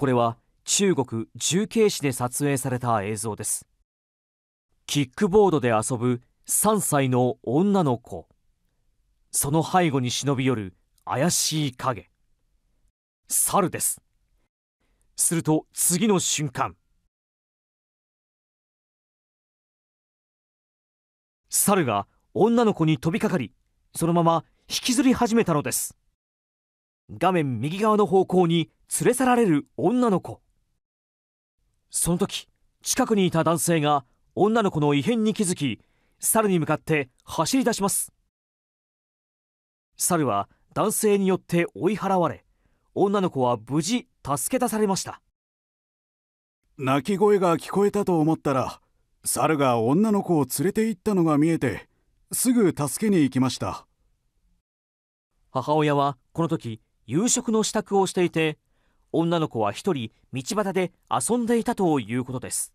これは中国重慶市で撮影された映像ですキックボードで遊ぶ3歳の女の子その背後に忍び寄る怪しい影猿ですすると次の瞬間猿が女の子に飛びかかりそのまま引きずり始めたのです画面右側の方向に連れ去られる女の子その時近くにいた男性が女の子の異変に気づき猿に向かって走り出します猿は男性によって追い払われ女の子は無事助け出されました泣き声が聞こえたと思ったら猿が女の子を連れて行ったのが見えてすぐ助けに行きました母親はこの時夕食の支度をしていて女の子は1人道端で遊んでいたということです。